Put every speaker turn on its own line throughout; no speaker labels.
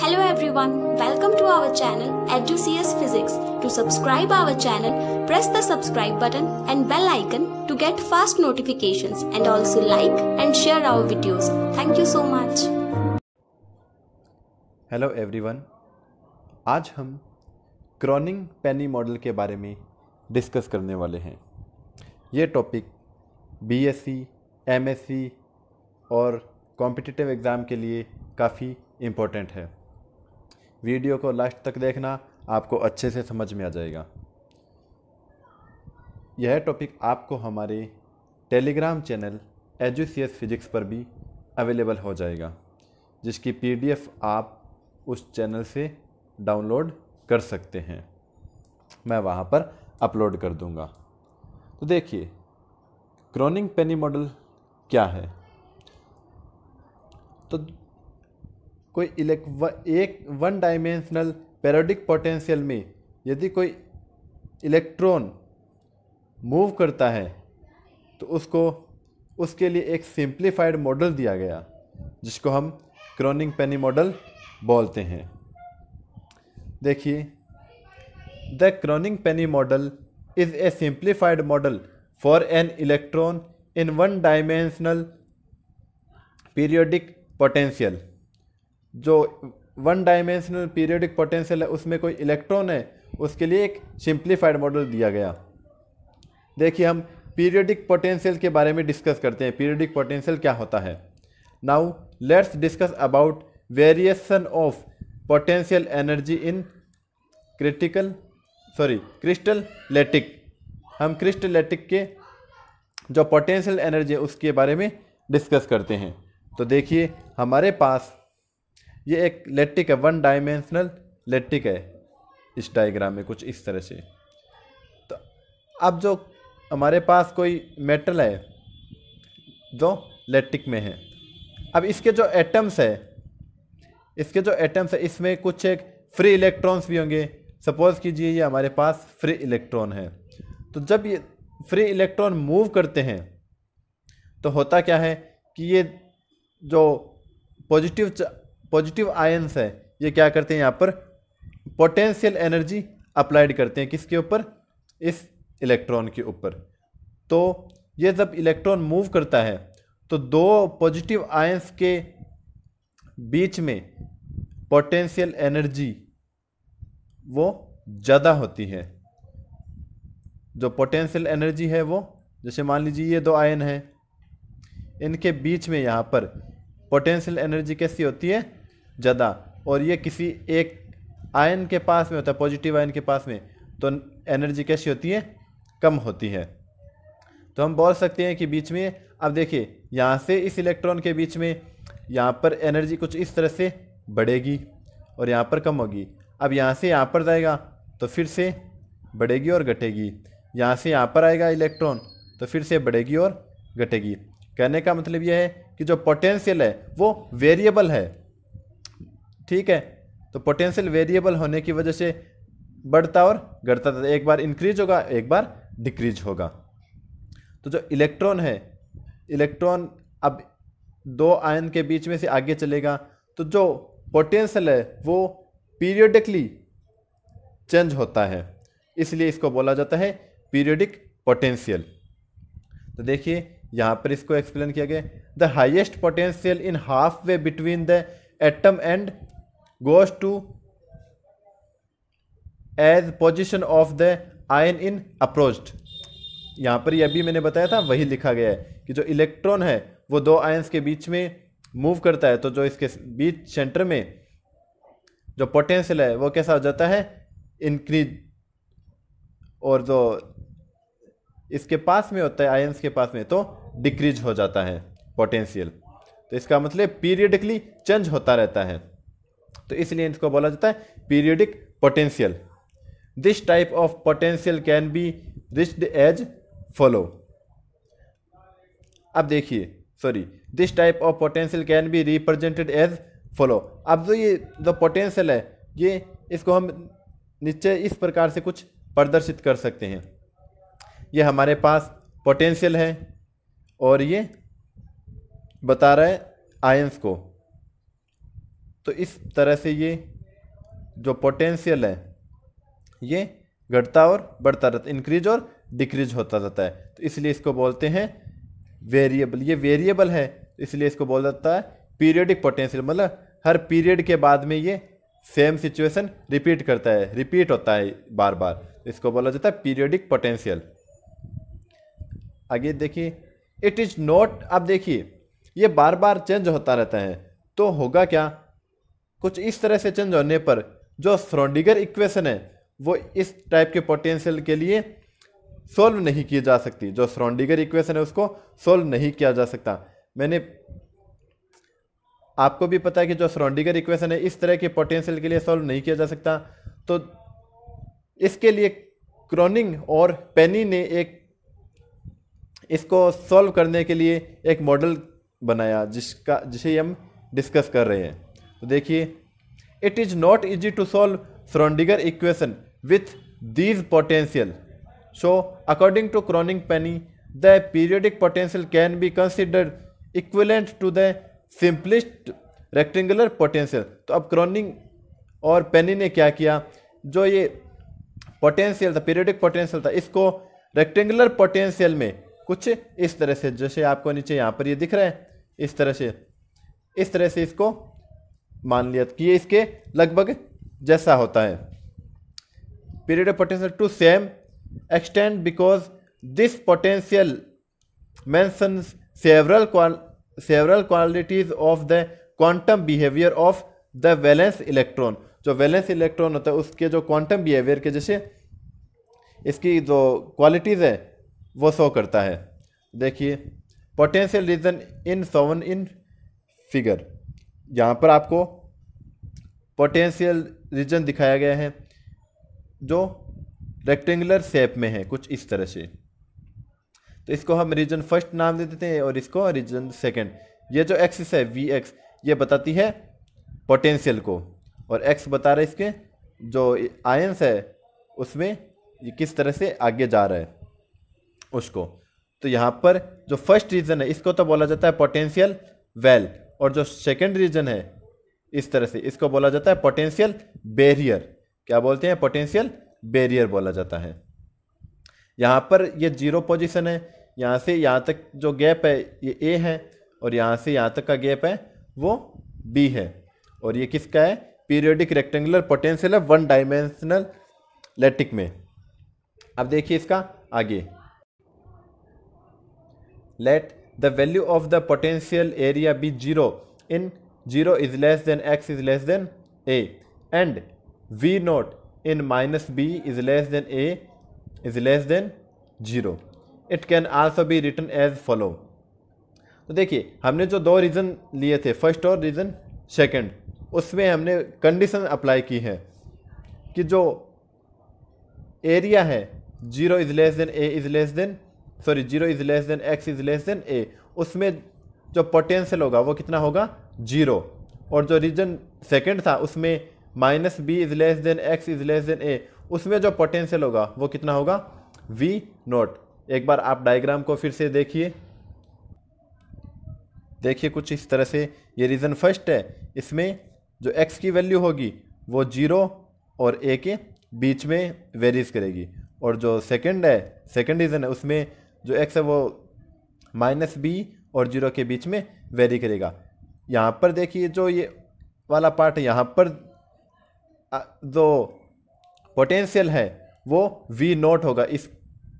Hello everyone, welcome to our channel EduCS Physics. To subscribe our channel, press the subscribe button and bell icon to get fast notifications and also like and share our videos. Thank you so much. Hello everyone. आज हम क्रॉनिंग Penney model के बारे में discuss करने वाले हैं ये topic BSc, MSc और कॉम्पिटिटिव एग्ज़ाम के लिए काफ़ी इम्पोर्टेंट है वीडियो को लास्ट तक देखना आपको अच्छे से समझ में आ जाएगा यह टॉपिक आपको हमारे टेलीग्राम चैनल एजुसीएस फिजिक्स पर भी अवेलेबल हो जाएगा जिसकी पीडीएफ आप उस चैनल से डाउनलोड कर सकते हैं मैं वहाँ पर अपलोड कर दूँगा तो देखिए क्रोनिंग पेनी मॉडल क्या है तो कोई इलेक्ट एक वन डायमेंशनल पैरोडिक पोटेंशियल में यदि कोई इलेक्ट्रॉन मूव करता है तो उसको उसके लिए एक सिंप्लीफाइड मॉडल दिया गया जिसको हम क्रोनिंग पेनी मॉडल बोलते हैं देखिए the Kronig Penney model is a simplified model for an electron in one dimensional periodic potential जो वन डायमेंशनल पीरियडिक पोटेंशियल है उसमें कोई इलेक्ट्रॉन है उसके लिए एक सिंप्लीफाइड मॉडल दिया गया देखिए हम पीरियडिक पोटेंशियल के बारे में डिस्कस करते हैं पीरियडिक पोटेंशियल क्या होता है now let's discuss about variation of potential energy in critical sorry crystal lattice हम लेटिक के जो पोटेंशियल एनर्जी है उसके बारे में डिस्कस करते हैं तो देखिए हमारे पास ये एक लेट्टिक है वन डायमेंशनल लेट्टिक है इस डायग्राम में कुछ इस तरह से तो अब जो हमारे पास कोई मेटल है जो लेट्टिक में है अब इसके जो एटम्स है इसके जो एटम्स है इसमें कुछ एक फ्री इलेक्ट्रॉन्स भी होंगे सपोज़ कीजिए ये हमारे पास फ्री इलेक्ट्रॉन है तो जब ये फ्री इलेक्ट्रॉन मूव करते हैं तो होता क्या है कि ये जो पॉजिटिव पॉजिटिव आयंस है ये क्या करते हैं यहाँ पर पोटेंशियल एनर्जी अप्लाइड करते हैं किसके ऊपर इस इलेक्ट्रॉन के ऊपर तो ये जब इलेक्ट्रॉन मूव करता है तो दो पॉजिटिव आयंस के बीच में पोटेंशियल एनर्जी वो ज़्यादा होती है जो पोटेंशियल एनर्जी है वो जैसे मान लीजिए ये दो आयन हैं इनके बीच में यहाँ पर पोटेंशियल एनर्जी कैसी होती है ज़्यादा और ये किसी एक आयन के पास में होता है पॉजिटिव आयन के पास में तो एनर्जी कैसी होती है कम होती है तो हम बोल सकते हैं कि बीच में अब देखिए यहाँ से इस इलेक्ट्रॉन के बीच में यहाँ पर एनर्जी कुछ इस तरह से बढ़ेगी और यहाँ पर कम होगी अब यहाँ से यहाँ पर जाएगा तो फिर से बढ़ेगी और घटेगी यहाँ से यहाँ पर आएगा इलेक्ट्रॉन तो फिर से बढ़ेगी और घटेगी कहने का मतलब यह है कि जो पोटेंशियल है वो वेरिएबल है ठीक है तो पोटेंशियल वेरिएबल होने की वजह से बढ़ता और घटता था एक बार इंक्रीज होगा एक बार डिक्रीज होगा तो जो इलेक्ट्रॉन है इलेक्ट्रॉन अब दो आयन के बीच में से आगे चलेगा तो जो पोटेंशियल है वो पीरियडिकली चेंज होता है इसलिए इसको बोला जाता है पीरियडिक पोटेंशियल तो देखिए यहाँ पर इसको एक्सप्लेन किया गया the highest potential in half way between the atom and goes to as position of the ion in approach यहाँ पर यह भी मैंने बताया था वही लिखा गया है कि जो इलेक्ट्रॉन है वो दो आयंस के बीच में मूव करता है तो जो इसके बीच सेंटर में जो पोटेंशियल है वो कैसा हो जाता है इंक्रीज और जो इसके पास में होता है आयंस के पास में तो डिक्रीज हो जाता है पोटेंशियल तो इसका मतलब पीरियडिकली चेंज होता रहता है तो इसलिए इसको बोला जाता है periodic potential this type of potential can be raised as follow अब देखिए sorry this type of potential can be represented as follow अब जो ये जो पोटेंशियल है ये इसको हम नीचे इस प्रकार से कुछ प्रदर्शित कर सकते हैं ये हमारे पास पोटेंशियल है और ये बता रहा है आयंस को तो इस तरह से ये जो पोटेंशियल है ये घटता और बढ़ता रहता है इंक्रीज और डिक्रीज होता रहता है तो इसलिए इसको बोलते हैं वेरिएबल ये वेरिएबल है तो इसलिए इसको बोला जाता है पीरियडिक पोटेंशियल मतलब हर पीरियड के बाद में ये सेम सिचुएशन रिपीट करता है रिपीट होता है बार बार इसको बोला जाता है पीरियडिक पोटेंशियल आगे देखिए इट इज़ नॉट आप देखिए ये बार बार चेंज होता रहता है तो होगा क्या कुछ इस तरह से चेंज होने पर जो फ्रोडिगर इक्वेशन है वो इस टाइप के पोटेंशियल के लिए सॉल्व नहीं की जा सकती जो फ्रोडिगर इक्वेशन है उसको सॉल्व नहीं किया जा सकता मैंने आपको भी पता है कि जो फ्रोडिगर इक्वेशन है इस तरह के पोटेंशियल के लिए सॉल्व नहीं किया जा सकता तो इसके लिए क्रोनिंग और पेनी ने एक इसको सॉल्व करने के लिए एक मॉडल बनाया जिसका जिसे हम डिस्कस कर रहे हैं तो देखिए it is not easy to solve फ्रॉन्डिगर equation with these potential so according to Kronig Penney the periodic potential can be considered equivalent to the simplest rectangular potential तो अब क्रॉनिंग और पेनी ने क्या किया जो ये पोटेंशियल था पीरियडिक पोटेंशियल था इसको रेक्टेंगुलर पोटेंशियल में कुछ इस तरह से जैसे आपको नीचे यहाँ पर ये दिख रहा है इस तरह से इस तरह से इसको मान लिया कि तो ये इसके लगभग जैसा होता है period of potential to same extend because this potential mentions several several qualities of the quantum behaviour of the valence electron जो वैलेंस इलेक्ट्रॉन होता है उसके जो क्वांटम बिहेवियर के जैसे इसकी जो क्वालिटीज़ है वो शो करता है देखिए potential region in shown in figure यहाँ पर आपको पोटेंशियल रीजन दिखाया गया है जो रेक्टेंगुलर शेप में है कुछ इस तरह से तो इसको हम रीजन फर्स्ट नाम दे देते हैं और इसको रीजन सेकंड ये जो एक्सिस है वी एक्स ये बताती है पोटेंशियल को और एक्स बता रहा है इसके जो आयंस है उसमें ये किस तरह से आगे जा रहा है उसको तो यहाँ पर जो फर्स्ट रीजन है इसको तो बोला जाता है पोटेंशियल वेल और जो सेकेंड रीजन है इस तरह से इसको बोला जाता है पोटेंशियल बैरियर क्या बोलते हैं पोटेंशियल बैरियर बोला जाता है यहाँ पर ये जीरो पोजीशन है यहाँ से यहाँ तक जो गैप है ये ए है और यहाँ से यहाँ तक का गैप है वो बी है और ये किसका है पीरियोडिक रेक्टेंगुलर पोटेंशियल है वन डायमेंशनल लेटिक में अब देखिए इसका आगे let the value of the potential area be 0 in 0 is less than x is less than a and v naught in minus b is less than a is less than 0 it can also be written as follow तो देखिए हमने जो दो reason लिए थे first और reason second उसमें हमने कंडीशन अप्लाई की है कि जो एरिया है zero is less than a is less than sorry zero is less than x is less than a उसमें जो पोटेंशियल होगा वो कितना होगा जीरो और जो रीजन सेकेंड था उसमें minus b is less than x is less than a उसमें जो पोटेंशियल होगा वो कितना होगा वी नोट एक बार आप डायग्राम को फिर से देखिए देखिए कुछ इस तरह से ये रीज़न फर्स्ट है इसमें जो एक्स की वैल्यू होगी वो जीरो और ए के बीच में वेरीज करेगी और जो सेकंड है सेकंड रीज़न है उसमें जो एक्स है वो माइनस बी और जीरो के बीच में वेरी करेगा यहाँ पर देखिए जो ये वाला पार्ट है यहाँ पर जो पोटेंशियल है वो वी नोट होगा इस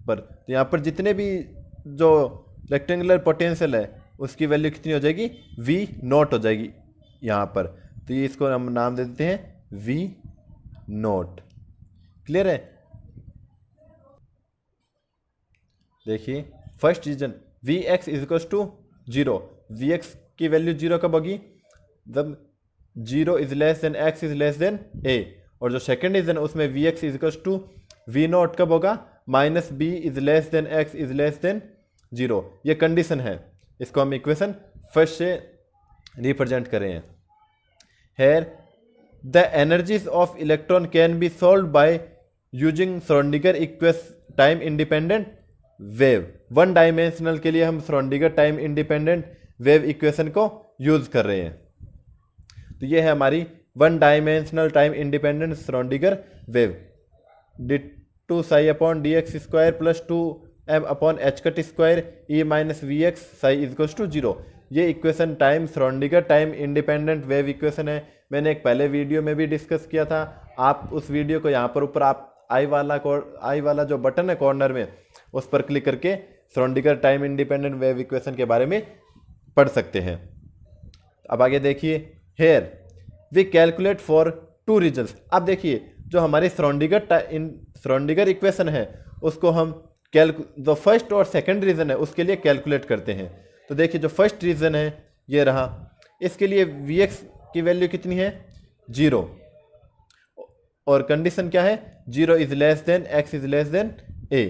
पर तो यहाँ पर जितने भी जो रेक्टेंगुलर पोटेंशियल है उसकी वैल्यू कितनी हो जाएगी वी नोट हो जाएगी यहाँ पर तो ये इसको हम नाम दे देते हैं वी नोट क्लियर है देखिए first region V x equals to zero V x की वैल्यू जीरो कब होगी जब zero is less than x is less than a और जो सेकेंड रीजन उसमें V x equals to V naught कब होगा minus b is less than x is less than zero ये कंडीशन है इसको हम इक्वेशन फर्स्ट से रिप्रेजेंट करें हैं here the energies of electron can be solve by using सोरडिगर equals time independent wave one dimensional के लिए हम स्रॉन्डिगर टाइम इंडिपेंडेंट वेव इक्वेशन को यूज़ कर रहे हैं तो ये है हमारी one dimensional time independent स्रॉन्डिगर wave D two psi upon d x square plus two m upon h cut square E minus we x Sai इजक्वस to zero ये equation time स्रॉन्डिगर time independent wave equation है मैंने एक पहले video में भी discuss किया था आप उस वीडियो को यहाँ पर ऊपर आप आई वाला आई वाला जो बटन है कॉर्नर में उस पर क्लिक करके सरोंडिकर टाइम इंडिपेंडेंट वेव इक्वेशन के बारे में पढ़ सकते हैं अब आगे देखिए here we calculate for two regions अब देखिए जो हमारी सरोंडिगर इन सरोंडिगर इक्वेशन है उसको हम कैलकु जो फर्स्ट और सेकेंड रीजन है उसके लिए कैलकुलेट करते हैं तो देखिए जो फर्स्ट रीजन है ये रहा इसके लिए वी एक्स की वैल्यू कितनी है जीरो और कंडीशन क्या है zero is less than x is less than a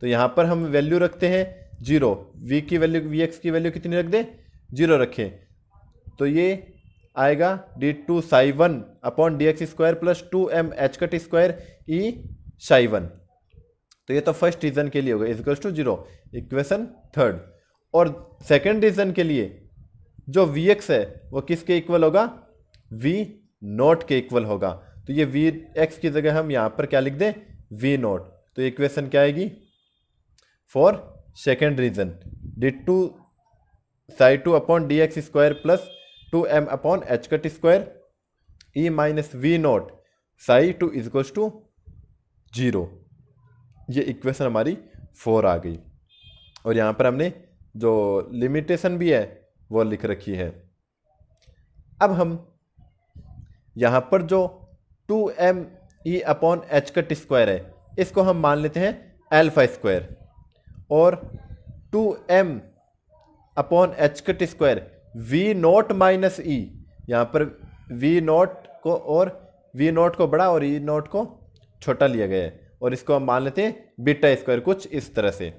तो यहाँ पर हम वैल्यू रखते हैं जीरो वी की वैल्यू वी एक्स की वैल्यू कितनी रख दें जीरो रखें तो ये आएगा d two psi one upon d x square plus two m h cut square E psi one तो ये तो फर्स्ट रीजन के लिए होगा equals to zero equation third और सेकेंड रीजन के लिए जो वी एक्स है वो किसके इक्वल होगा वी नॉट के इक्वल होगा तो ये वी एक्स की जगह हम यहाँ पर क्या लिख दें वी नॉट तो इक्वेशन क्या आएगी for second region d two psi two upon d x square plus two m upon h cut square E minus V psi psi two e equals to zero ये equation हमारी four आ गई और यहाँ पर हमने जो लिमिटेशन भी है वो लिख रखी है अब हम यहाँ पर जो two m E upon h cut square है इसको हम मान लेते हैं एल्फा स्क्वायर और two m upon h cut square V naught minus E यहाँ पर वी नोट को और वी नोट को बड़ा और ई e नोट को छोटा लिया गया है और इसको हम मान लेते हैं बीटा स्क्वायर कुछ इस तरह से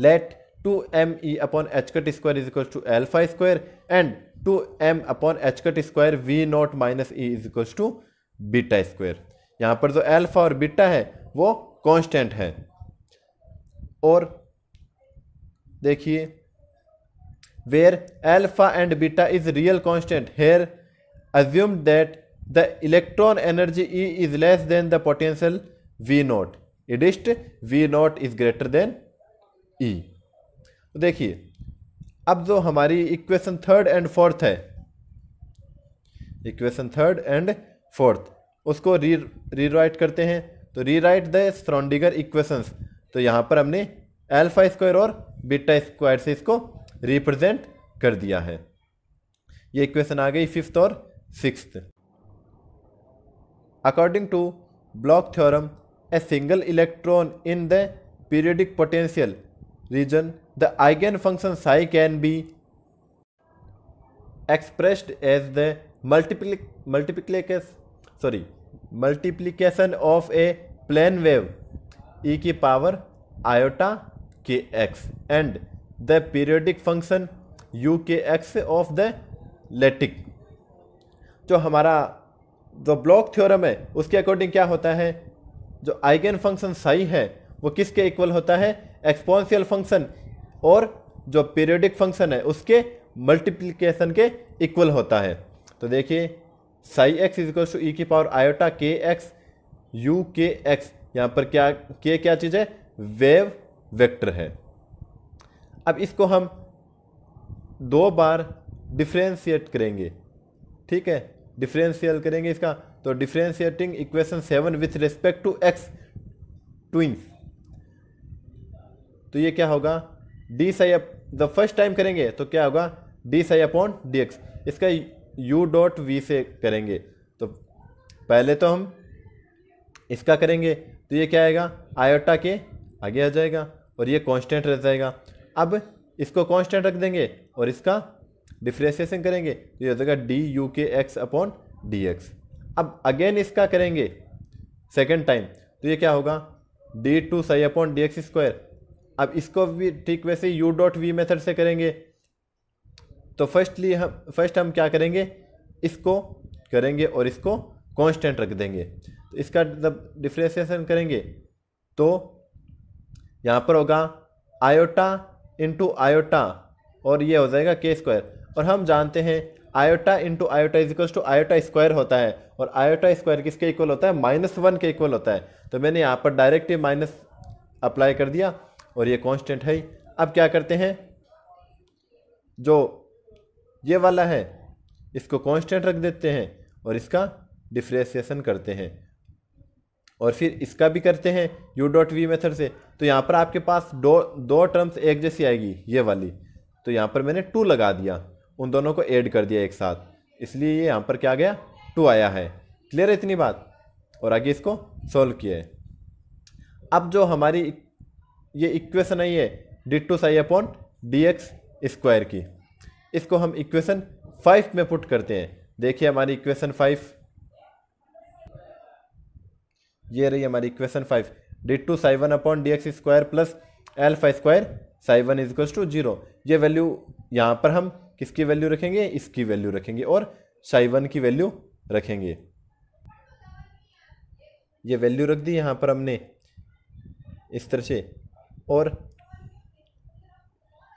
let two m E upon h cut square is equal to alpha square and two m upon h cut square V naught minus E is equal to beta square यहाँ पर जो alpha और beta है वो constant है और देखिए where alpha and beta is real constant here assume that the electron energy E is less than the potential V naught इडिस्ट V naught is greater than E देखिए अब जो हमारी इक्वेशन थर्ड एंड फोर्थ है इक्वेशन थर्ड एंड फोर्थ उसको री rewrite करते हैं तो रीराइट द स्ट्रॉन्डिगर इक्वेशंस तो यहाँ पर हमने एल्फा स्क्वायर और बीटा स्क्वायर से इसको रिप्रेजेंट कर दिया है ये इक्वेशन आ गई फिफ्थ और six according to Bloch theorem a single electron in the periodic potential region the eigen function psi can be expressed as the मल्टीप्लिक मल्टीप्लीकेस sorry multiplication of a plane wave e की power iota k x and the periodic function u k x of the lattice जो हमारा जो block theorem है उसके according क्या होता है जो आइगन फंक्शन साई है वो किसके इक्वल होता है एक्सपोनशियल फंक्शन और जो पीरियडिक फंक्शन है उसके मल्टीप्लिकेशन के इक्वल होता है तो देखिए psi x equals to e की power iota k x u k x यहाँ पर क्या के क्या चीज़ है वेव वेक्टर है अब इसको हम दो बार डिफ्रेंशिएट करेंगे ठीक है डिफ्रेंशियल करेंगे इसका तो differentiating equation seven with respect to x twice तो ये क्या होगा d psi up the first time करेंगे तो क्या होगा d psi upon d x इसका यू डॉट वी से करेंगे तो पहले तो हम इसका करेंगे तो ये क्या आएगा आयोटा के आगे आ जाएगा और ये कांस्टेंट रह जाएगा अब इसको कांस्टेंट रख देंगे और इसका डिफ्रेंसिएशन करेंगे तो ये हो जाएगा d u k x upon d x अब अगेन इसका करेंगे सेकेंड टाइम तो ये क्या होगा d two psi upon d x square अब इसको भी ठीक वैसे यू डॉट वी मेथड से करेंगे तो फर्स्टली हम फर्स्ट हम क्या करेंगे इसको करेंगे और इसको कांस्टेंट रख देंगे तो इसका जब मतलब डिफ्रेंसिएशन करेंगे तो यहाँ पर होगा आयोटा इंटू आयोटा और ये हो जाएगा के स्क्वायर और हम जानते हैं iota into iota is equals to iota square होता है और आयोटा स्क्वायर किसके इक्वल होता है माइनस वन के इक्वल होता है तो मैंने यहाँ पर डायरेक्ट ये माइनस अप्लाई कर दिया और ये कांस्टेंट है अब क्या करते हैं जो ये वाला है इसको कांस्टेंट रख देते हैं और इसका डिफ्रेसिएसन करते हैं और फिर इसका भी करते हैं यू डॉट वी मेथड से तो यहाँ पर आपके पास दो दो टर्म्स एक जैसी आएगी ये वाली तो यहाँ पर मैंने टू लगा दिया उन दोनों को ऐड कर दिया एक साथ इसलिए ये यहाँ पर क्या गया टू आया है क्लियर है इतनी बात और आगे इसको सॉल्व किया है अब जो हमारी e, ये इक्वेशन आई है d two psi upon d x square की इसको हम इक्वेशन फाइव में पुट करते हैं देखिए हमारी इक्वेशन फाइव ये रही हमारी equation five d two psi one upon d x square plus L five square psi one is equals to zero ये वैल्यू यहाँ पर हम किसकी वैल्यू रखेंगे इसकी वैल्यू रखेंगे और साइवन की वैल्यू रखेंगे ये वैल्यू रख दी यहाँ पर हमने इस तरह से और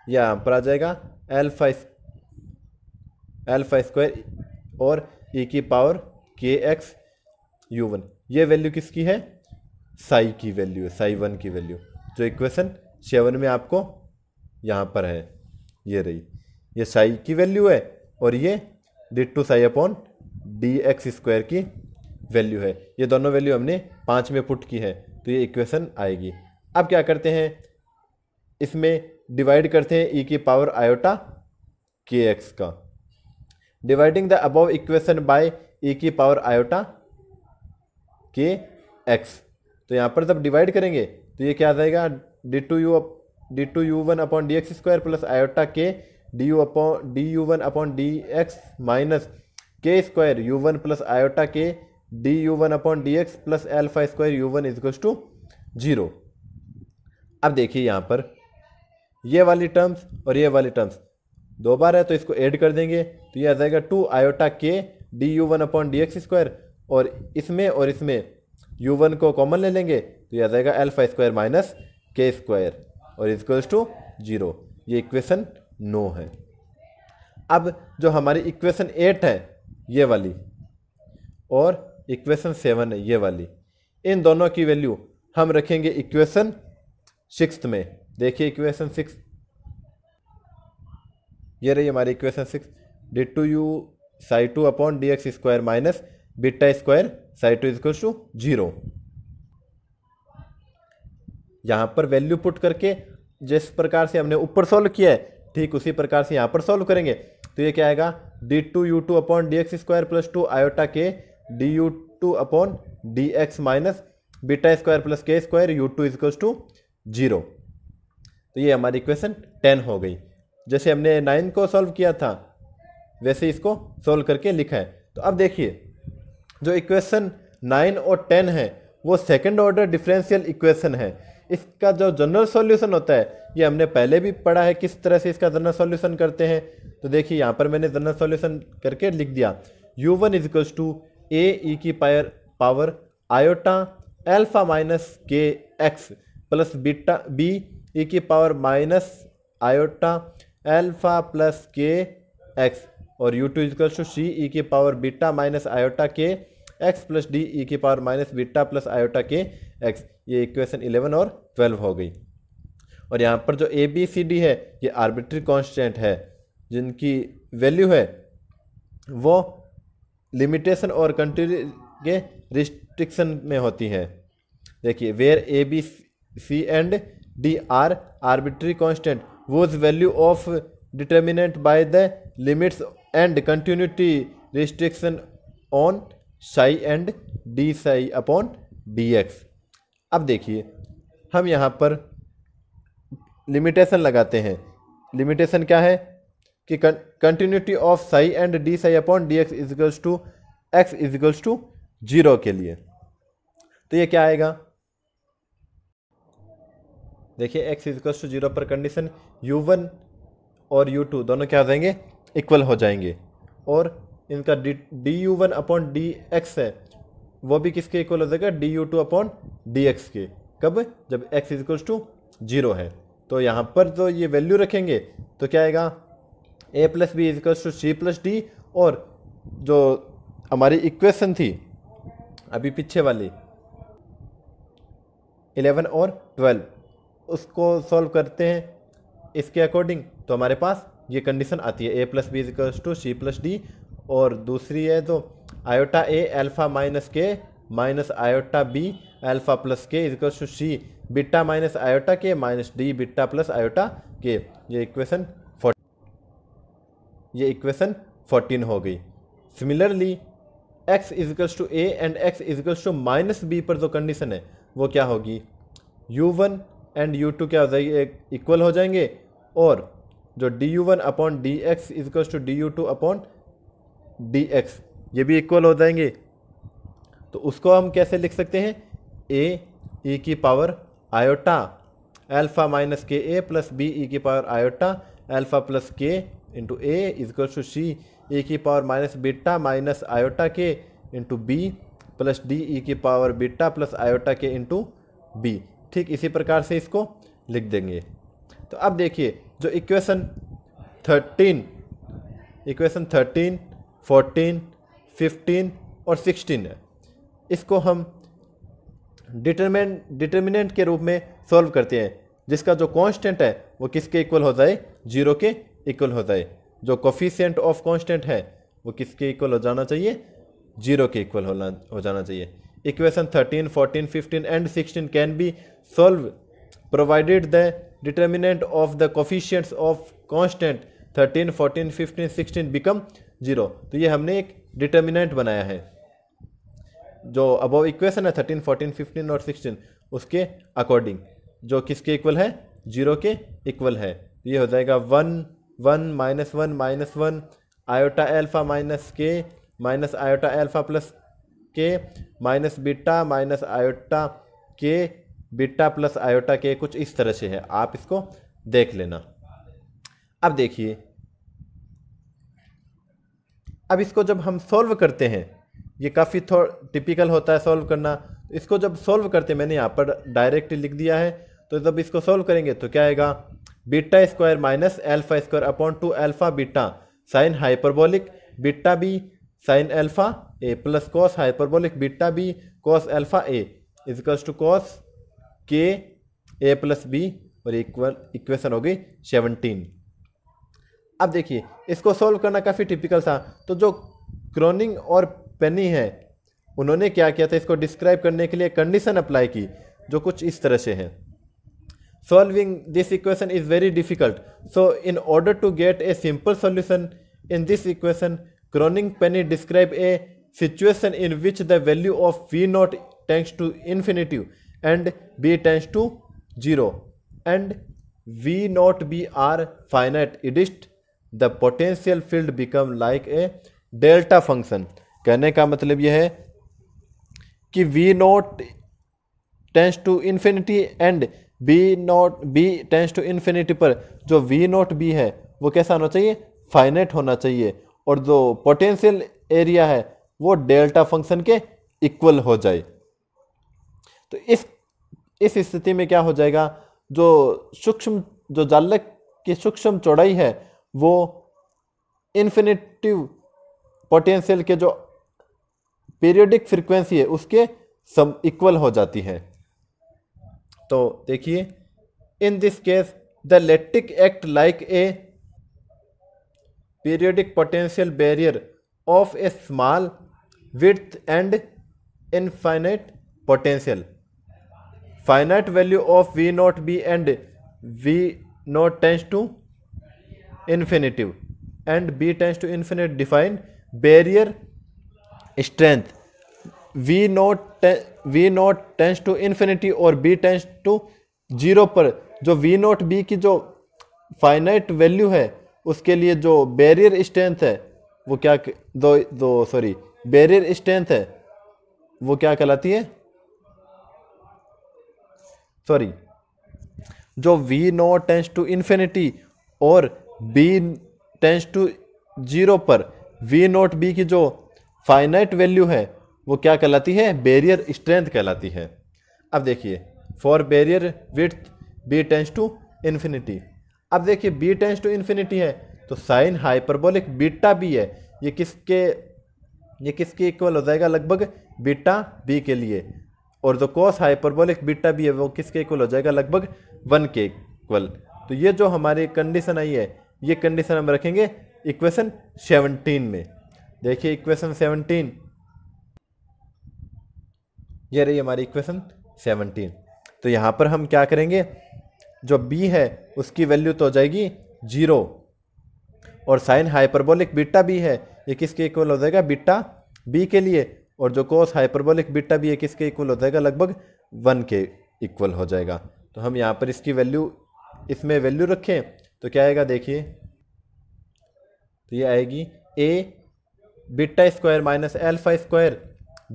यहाँ पर आ जाएगा L five L five square और ई e की power k x u one ये वैल्यू किसकी है साई की वैल्यू है साई वन की वैल्यू जो इक्वेशन सेवन में आपको यहाँ पर है ये रही ये साई की वैल्यू है और ये d two psi upon d x square की वैल्यू है ये दोनों वैल्यू हमने पाँच में पुट की है तो ये इक्वेशन आएगी अब क्या करते हैं इसमें डिवाइड करते हैं ई e की पावर आयोटा के एक्स का dividing the above equation by e की पावर आयोटा के एक्स तो यहाँ पर जब डिवाइड करेंगे तो ये क्या आ जाएगा d two u d two u one upon d x square plus iota k d u upon d u one upon d x minus k square u one plus iota k d u one upon d x plus alpha square u one इजक्स to zero अब देखिए यहाँ पर ये वाली terms और ये वाली टर्म्स दो बार है तो इसको ऐड कर देंगे तो ये आ जाएगा two iota k d u one upon d x square और इसमें और इसमें यू वन को कॉमन ले लेंगे तो यह आ जाएगा alpha square minus k square और इजक्वल्स टू जीरो ये इक्वेशन नो है अब जो हमारी इक्वेशन एट है ये वाली और इक्वेशन सेवन है ये वाली इन दोनों की वैल्यू हम रखेंगे इक्वेशन सिक्स में देखिए इक्वेशन सिक्स ये रही हमारी equation six d two u psi two upon d x square minus beta square psi two equal to zero यहां पर वैल्यू पुट करके जिस प्रकार से हमने ऊपर सॉल्व किया है ठीक उसी प्रकार से यहां पर सॉल्व करेंगे तो ये क्या आएगा d two u two upon d x square plus two iota k d u two upon d x minus beta square plus k square u two equals to zero तो ये हमारी इक्वेशन टेन हो गई जैसे हमने nine को solve किया था वैसे इसको सॉल्व करके लिखा है तो अब देखिए जो इक्वेशन नाइन और टेन है वो सेकेंड ऑर्डर डिफरेंशियल इक्वेशन है इसका जो जनरल सॉल्यूशन होता है ये हमने पहले भी पढ़ा है किस तरह से इसका जनरल सॉल्यूशन करते हैं तो देखिए यहाँ पर मैंने जनरल सॉल्यूशन करके लिख दिया u1 one is equals to A e की पायर power iota alpha minus k x plus beta B e की power minus iota alpha plus k x और u two equals to C e की power beta minus iota k x plus D e की power minus beta plus iota k x ये equation eleven और twelve हो गई और यहाँ पर जो ए बी सी डी है ये आर्बिट्री कॉन्स्टेंट है जिनकी वैल्यू है वो लिमिटेशन और कंट्री के रिस्ट्रिक्शन में होती है देखिए where A B C and D are arbitrary constant whose value of determinant by the limits and continuity restriction on psi and d psi upon d x अब देखिए हम यहाँ पर लिमिटेशन लगाते हैं लिमिटेशन क्या है कि continuity of psi and d psi upon d x equals to x equals to zero के लिए तो ये क्या आएगा देखिए एक्स इजिकल्स टू जीरो पर कंडीशन यू वन और यू टू दोनों क्या हो जाएंगे इक्वल हो जाएंगे और इनका d d u one upon d x है वो भी किसके इक्वल हो जाएगा d u two upon d x के कब जब एक्स इजक्वल्स टू जीरो है तो यहाँ पर जो तो ये वैल्यू रखेंगे तो क्या आएगा A plus B equals to C plus D और जो हमारी इक्वेशन थी अभी पीछे वाली इलेवन और ट्वेल्व उसको सॉल्व करते हैं इसके अकॉर्डिंग तो हमारे पास ये कंडीशन आती है A plus B equals to C plus D और दूसरी है तो iota A alpha minus k minus iota B alpha plus k equal to C beta minus iota k minus D beta plus iota k ये equation forty ये equation fourteen हो गई similarly x equals to A and x equals to minus B पर जो condition है वो क्या होगी u one and you to क्या हो जाएगी इक्वल हो जाएंगे और जो d u one upon d x equals to d u two upon d x ये भी इक्वल हो जाएंगे तो उसको हम कैसे लिख सकते हैं ए ई e की power iota alpha minus k A plus B e की power iota alpha plus k into A equal to C e की power minus beta minus iota k into B plus D e की power beta plus iota k into B ठीक इसी प्रकार से इसको लिख देंगे तो अब देखिए जो equation thirteen equation thirteen fourteen fifteen और सिक्सटीन है इसको हम डिटरमेंट डिटर्मिनेंट के रूप में सॉल्व करते हैं जिसका जो कांस्टेंट है वो किसके इक्वल हो जाए जीरो के इक्वल हो जाए जो कोफिशियंट ऑफ कांस्टेंट है वो किसके इक्वल हो जाना चाहिए जीरो के इक्वल होना हो जाना चाहिए equation thirteen fourteen fifteen and sixteen can be solve provided the determinant of the coefficients of constant thirteen fourteen fifteen sixteen become zero तो ये हमने एक डिटर्मिनेंट बनाया है जो अब इक्वेशन है थर्टीन फोर्टीन फिफ्टीन और सिक्सटीन उसके अकॉर्डिंग जो किसके इक्वल है जीरो के इक्वल है तो ये हो जाएगा one one minus one minus one iota alpha minus k minus iota alpha plus k minus beta minus iota k beta plus iota k कुछ इस तरह से है आप इसको देख लेना अब देखिए अब इसको जब हम सॉल्व करते हैं ये काफ़ी थोड़ा टिपिकल होता है सॉल्व करना तो इसको जब सॉल्व करते मैंने यहाँ पर डायरेक्ट लिख दिया है तो जब इसको सॉल्व करेंगे तो क्या आएगा beta square minus alpha square upon two alpha beta sine hyperbolic beta B sine alpha A plus cos hyperbolic beta B cos alpha A equals to cos k A plus B और equal equation होगी seventeen अब देखिए इसको solve करना काफ़ी typical था तो जो क्रोनिंग और पेनी है उन्होंने क्या किया था इसको डिस्क्राइब करने के लिए कंडीशन अप्लाई की जो कुछ इस तरह से है solving this equation is very difficult so in order to get a simple solution in this equation Kronig Penney describe a situation in which the value of V naught tends to infinitive and B tends to zero and V naught B are finite इडिस्ट the potential field become like a delta function कहने का मतलब यह है कि V naught tends to infinity and B note B tends to infinity पर जो V naught B है वो कैसा होना चाहिए फाइनेट होना चाहिए और जो पोटेंशियल एरिया है वो डेल्टा फंक्शन के इक्वल हो जाए तो इस इस स्थिति में क्या हो जाएगा जो सूक्ष्म जो जालक की सूक्ष्म चौड़ाई है वो इन्फिनिटिव पोटेंशियल के जो पीरियडिक फ्रीक्वेंसी है उसके सम इक्वल हो जाती है तो देखिए in this case the lattice act like a periodic potential barrier of a small with and infinite potential finite value of V naught B and V naught tends to infinitive and B tends to infinite define barrier strength V naught V naught tends to infinity और B tends to zero पर जो V naught B की जो finite value है उसके लिए जो barrier strength है वो क्या दो दो सॉरी बैरियर स्ट्रेंथ है वो क्या कहलाती है सॉरी जो V naught tends to infinity और बी टेंस टू जीरो पर वी नोट बी की जो फाइनाइट वैल्यू है वो क्या कहलाती है बैरियर स्ट्रेंथ कहलाती है अब देखिए for barrier with B tends to infinity अब देखिए बी टेंस टू इन्फिनिटी है तो साइन हाइपरबोलिक बीटा बी है ये किसके ये किसके इक्वल हो जाएगा लगभग बीटा बी के लिए और जो कॉस हाइपरबोलिक बीटा बी है वो किसके इक्वल हो जाएगा लगभग वन के इक्वल तो ये जो हमारी कंडीशन आई है ये कंडीशन हम रखेंगे इक्वेशन सेवनटीन में देखिए इक्वेशन सेवनटीन ये रही हमारी इक्वेशन सेवनटीन तो यहाँ पर हम क्या करेंगे जो b है उसकी वैल्यू तो हो जाएगी जीरो और साइन हाइपरबोलिक बीटा b है ये किसके इक्वल हो जाएगा बीटा b के लिए और जो कोस हाइपरबोलिक बीटा b है किसके इक्वल हो जाएगा लगभग वन के इक्वल हो जाएगा तो हम यहाँ पर इसकी वैल्यू इसमें वैल्यू रखें तो क्या आएगा देखिए तो ये आएगी A beta square minus alpha square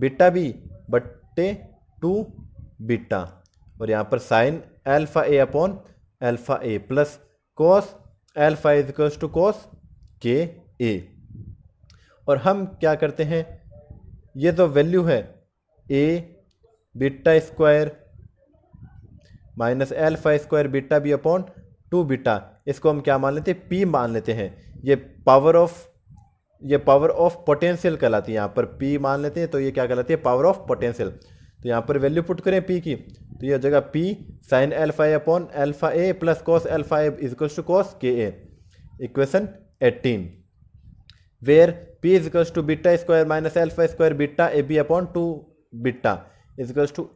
beta B बट्टे टू बिट्टा और यहाँ पर sine alpha A upon alpha A plus cos alpha is equals to cos k A और हम क्या करते हैं ये जो वैल्यू है A beta square minus alpha square beta B upon two beta इसको हम क्या मान लेते हैं पी मान लेते हैं ये पावर ऑफ ये पावर ऑफ पोटेंशियल कहलाती है यहाँ पर पी मान लेते हैं तो ये क्या कहलाती है पावर ऑफ पोटेंशियल तो यहाँ पर वैल्यू पुट करें पी की तो ये हो जाएगा P sine alpha A upon alpha A plus cos alpha A equal to cos k A equation eighteen where P equals to beta square minus alpha square beta A B upon two beta equals to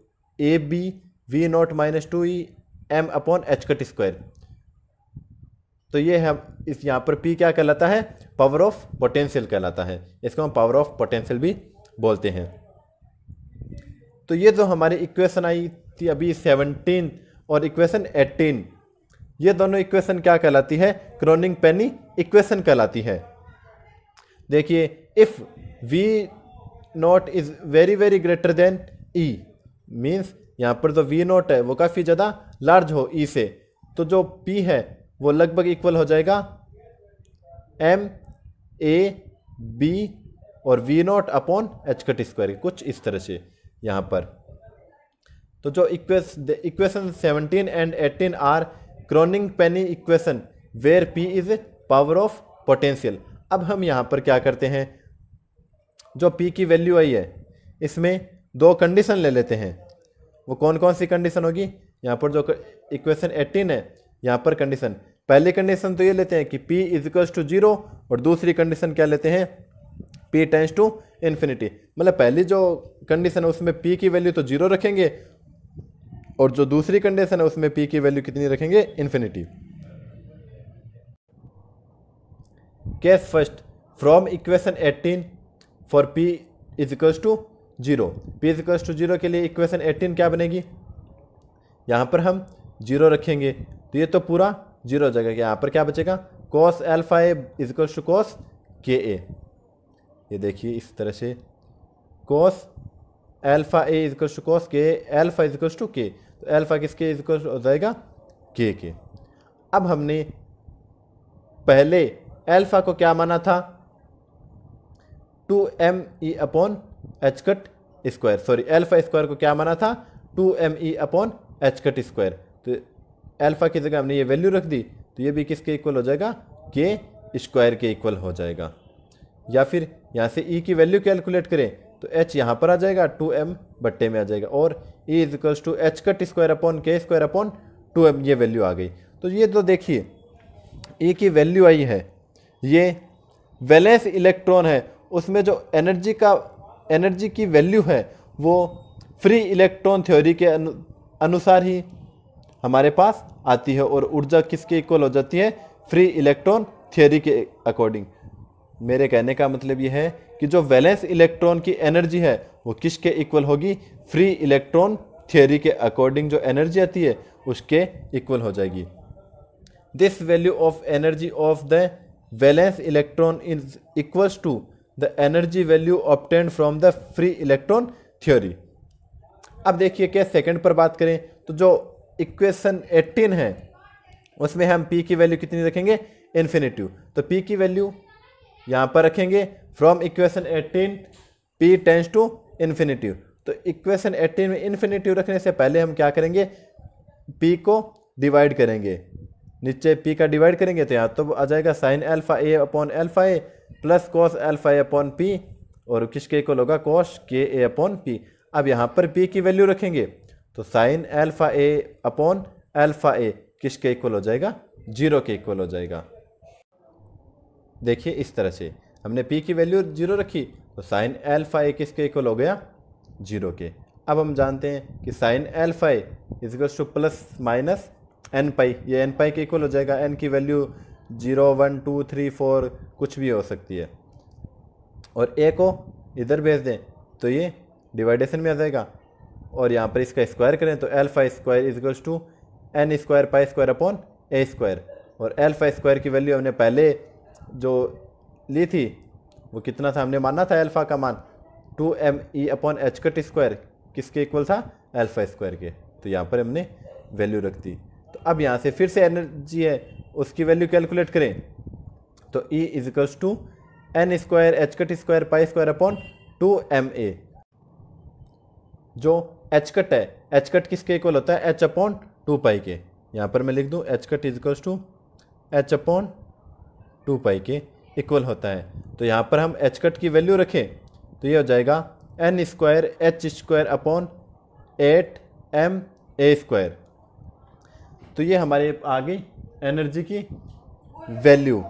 A B V naught minus two E m upon h cut square तो ये हम इस यहाँ पर P क्या कहलाता है power of potential कहलाता है इसको हम पावर ऑफ पोटेंशियल भी बोलते हैं तो ये जो हमारी इक्वेशन आई थी अभी सेवनटीन और इक्वेशन एटीन ये दोनों इक्वेशन क्या कहलाती है क्रोनिंग पेनी इक्वेशन कहलाती है देखिए if V naught is very very greater than E means यहाँ पर जो वी नॉट है वो काफ़ी ज़्यादा लार्ज हो ई e से तो जो पी है वो लगभग इक्वल हो जाएगा एम ए बी और V naught upon h cut square कुछ इस तरह से यहाँ पर तो जो equation seventeen and eighteen are Kronig Penney equation where P is power of potential अब हम यहाँ पर क्या करते हैं जो पी की वैल्यू आई है इसमें दो कंडीशन ले लेते हैं वो कौन कौन सी कंडीशन होगी यहाँ पर जो इक्वेशन एटीन है यहाँ पर कंडीशन पहले कंडीशन तो ये लेते हैं कि p इजिकल्स टू जीरो और दूसरी कंडीशन क्या लेते हैं p टेंस टू इन्फिनिटी मतलब पहली जो कंडीशन है उसमें p की वैल्यू तो जीरो रखेंगे और जो दूसरी कंडीशन है उसमें p की वैल्यू कितनी रखेंगे infinity case first from equation 18 for p equals to zero is equals to zero के लिए इक्वेशन 18 क्या बनेगी यहाँ पर हम जीरो रखेंगे तो ये तो पूरा जीरो हो जाएगा यहाँ पर क्या बचेगा cos alpha A equal to cos k A ये देखिए इस तरह से cos alpha A equal to cos k alpha equal to k तो एल्फा किसके इजक्ल हो जाएगा के के अब हमने पहले एल्फा को क्या माना था two m E upon h cut square sorry alpha square को क्या माना था two m E upon h cut square तो अल्फ़ा की जगह हमने ये वैल्यू रख दी तो ये भी किसके इक्वल हो जाएगा के स्क्वायर के इक्वल हो जाएगा या फिर यहाँ से ई e की वैल्यू कैलकुलेट करें तो एच यहाँ पर आ जाएगा टू एम बट्टे में आ जाएगा और E is equals to h cut square upon k square upon two m ये वैल्यू आ गई तो ये तो देखिए ई e की वैल्यू आई है ये वैलेंस इलेक्ट्रॉन है उसमें जो एनर्जी का एनर्जी की वैल्यू है वो फ्री इलेक्ट्रॉन थ्योरी के अनुसार ही हमारे पास आती है और ऊर्जा किसके इक्वल हो जाती है फ्री इलेक्ट्रॉन थियोरी के अकॉर्डिंग मेरे कहने का मतलब यह है कि जो वैलेंस इलेक्ट्रॉन की एनर्जी है वो किसके इक्वल होगी फ्री इलेक्ट्रॉन थियोरी के अकॉर्डिंग जो एनर्जी आती है उसके इक्वल हो जाएगी this value of energy of the valence electron is equals to the energy value obtained from the free electron theory अब देखिए क्या सेकेंड पर बात करें तो जो इक्वेशन 18 है उसमें हम पी की वैल्यू कितनी रखेंगे इन्फिनेटिव तो पी की वैल्यू यहाँ पर रखेंगे from equation 18 P tends to infinitive तो इक्वेशन 18 में इन्फिनेटिव रखने से पहले हम क्या करेंगे पी को डिवाइड करेंगे नीचे पी का डिवाइड करेंगे तो यहाँ तो आ जाएगा sine alpha A upon alpha A plus cos alpha A upon P और किसके को होगा कॉस के ए अपॉन पी अब यहाँ पर पी की वैल्यू रखेंगे तो sine alpha A upon alpha A किसके इक्वल हो जाएगा जीरो के इक्वल हो जाएगा देखिए इस तरह से हमने पी की वैल्यू जीरो रखी तो साइन एल्फा ए किसके इक्वल हो गया जीरो के अब हम जानते हैं कि sine alpha A equals to plus minus n pi ये एन पाई के इक्वल हो जाएगा एन की value zero one two three four कुछ भी हो सकती है और ए को इधर भेज दें तो ये डिवाइडेशन में आ जाएगा और यहाँ पर इसका स्क्वायर करें तो alpha square equals to n square pi square upon A square और एल्फा स्क्वायर की वैल्यू हमने पहले जो ली थी वो कितना था हमने माना था एल्फा का मान two m E upon h cut square किसके इक्वल था एल्फा स्क्वायर के तो यहाँ पर हमने वैल्यू रख दी तो अब यहाँ से फिर से एनर्जी है उसकी वैल्यू कैलकुलेट करें तो E equals to n square h cut square pi square upon two m A जो एच कट है एच कट किसके इक्वल होता है एच अपॉन टू पाई के यहाँ पर मैं लिख दूँ H cut is to H upon two pi के इक्वल होता है तो यहाँ पर हम एच कट की वैल्यू रखें तो ये हो जाएगा N square H square upon eight M A square तो ये हमारे आ गई एनर्जी की वैल्यू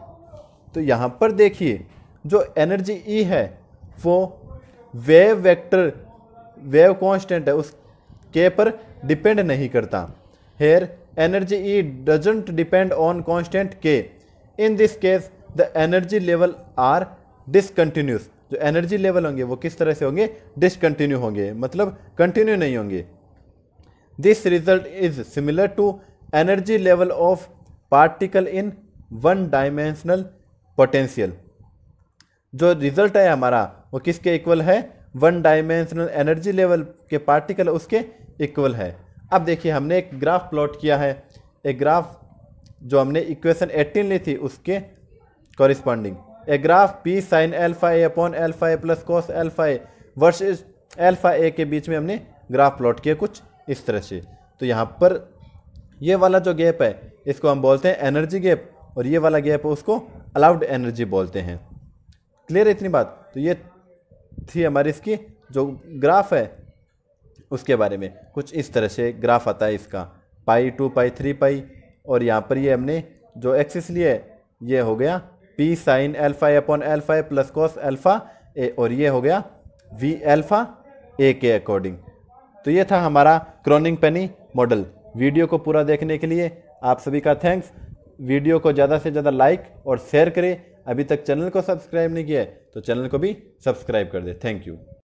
तो यहाँ पर देखिए जो एनर्जी ई e है वो वेव वेक्टर वेव कॉन्स्टेंट है के पर डिपेंड नहीं करता here energy E doesn't depend on constant के in this case the energy level are discontinuous जो एनर्जी लेवल होंगे वो किस तरह से होंगे डिसकंटिन्यू होंगे मतलब कंटिन्यू नहीं होंगे this result is similar to energy level of particle in one dimensional potential जो रिजल्ट है हमारा वो किसके इक्वल है वन डायमेंशनल एनर्जी लेवल के पार्टिकल उसके इक्वल है अब देखिए हमने एक ग्राफ प्लॉट किया है एक ग्राफ जो हमने इक्वेशन 18 ली थी उसके corresponding a graph P sine alpha A upon alpha A plus cos alpha A versus alpha ए के बीच में हमने ग्राफ प्लॉट किया कुछ इस तरह से तो यहाँ पर ये वाला जो गैप है इसको हम बोलते हैं एनर्जी गैप और ये वाला गैप उसको अलाउड एनर्जी बोलते हैं क्लियर है इतनी बात तो ये थी हमारी इसकी जो ग्राफ है उसके बारे में कुछ इस तरह से ग्राफ आता है इसका पाई टू पाई थ्री पाई और यहाँ पर ये हमने जो एक्सिस लिया है ये हो गया P sine alpha upon alpha plus cos alpha A और ये हो गया वी एल्फा ए के अकॉर्डिंग तो ये था हमारा क्रोनिंग पेनी मॉडल वीडियो को पूरा देखने के लिए आप सभी का थैंक्स वीडियो को ज़्यादा से ज़्यादा लाइक और शेयर करें अभी तक चैनल को सब्सक्राइब नहीं किया है तो चैनल को भी सब्सक्राइब कर दे थैंक यू